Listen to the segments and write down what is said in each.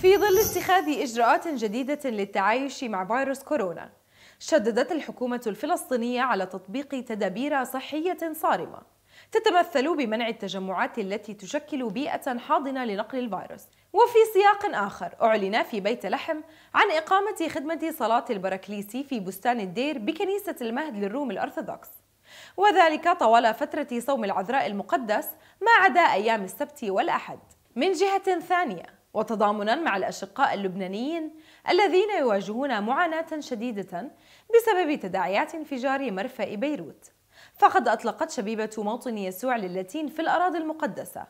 في ظل اتخاذ إجراءات جديدة للتعايش مع فيروس كورونا شددت الحكومة الفلسطينية على تطبيق تدابير صحية صارمة تتمثل بمنع التجمعات التي تشكل بيئة حاضنة لنقل الفيروس وفي سياق آخر أعلن في بيت لحم عن إقامة خدمة صلاة البركليسي في بستان الدير بكنيسة المهد للروم الأرثوذكس وذلك طوال فترة صوم العذراء المقدس ما عدا أيام السبت والأحد من جهة ثانية وتضامنا مع الأشقاء اللبنانيين الذين يواجهون معاناة شديدة بسبب تداعيات انفجار مرفأ بيروت فقد أطلقت شبيبة موطن يسوع للاتين في الأراضي المقدسة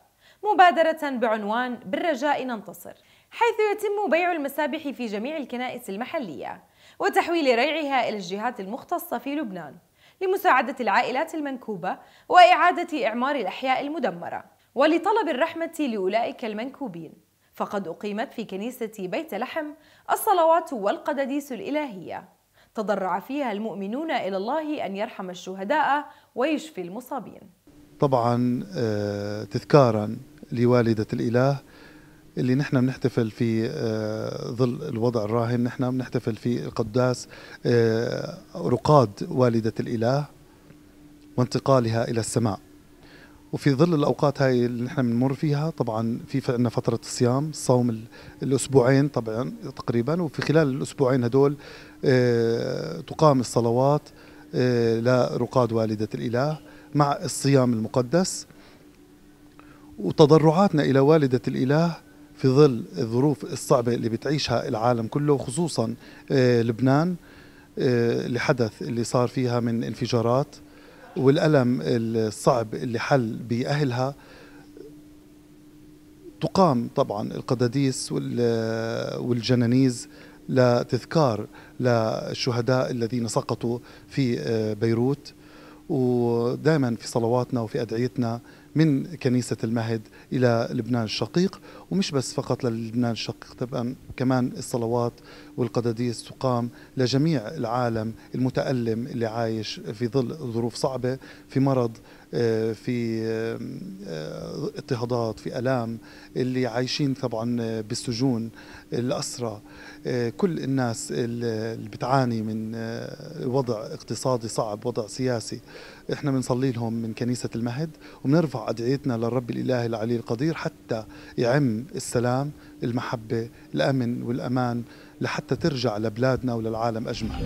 مبادرة بعنوان بالرجاء ننتصر حيث يتم بيع المسابح في جميع الكنائس المحلية وتحويل ريعها إلى الجهات المختصة في لبنان لمساعدة العائلات المنكوبة وإعادة إعمار الأحياء المدمرة ولطلب الرحمة لأولئك المنكوبين فقد أقيمت في كنيسة بيت لحم الصلوات والقداديس الإلهية تضرع فيها المؤمنون إلى الله أن يرحم الشهداء ويشفي المصابين طبعا آه، تذكارا لوالدة الإله اللي نحن بنحتفل في آه، ظل الوضع الراهن نحن بنحتفل في القداس آه، رقاد والدة الإله وانتقالها إلى السماء وفي ظل الاوقات هاي اللي نحن بنمر فيها طبعا في عندنا فتره الصيام الصوم الاسبوعين طبعا تقريبا وفي خلال الاسبوعين هدول آه، تقام الصلوات آه، لرقاد والده الاله مع الصيام المقدس وتضرعاتنا الى والده الاله في ظل الظروف الصعبه اللي بتعيشها العالم كله وخصوصا آه، لبنان اللي حدث اللي صار فيها من انفجارات والألم الصعب اللي حل بأهلها تقام طبعا القداديس والجنانيز لتذكار للشهداء الذين سقطوا في آه، بيروت ودائما في صلواتنا وفي أدعيتنا من كنيسة المهد إلى لبنان الشقيق ومش بس فقط للبنان الشقيق طبعا كمان الصلوات والقداديس تقام لجميع العالم المتألم اللي عايش في ظل ظروف صعبة في مرض آه، في آه، اضطهادات في ألام اللي عايشين طبعا بالسجون الأسرى آه، كل الناس اللي بتعاني من وضع اقتصادي صعب وضع سياسي احنا بنصلي لهم من كنيسة المهد وبنرفع أدعيتنا للرب الإله العلي القدير حتى يعم السلام المحبة الأمن والأمان لحتى ترجع لبلادنا وللعالم أجمع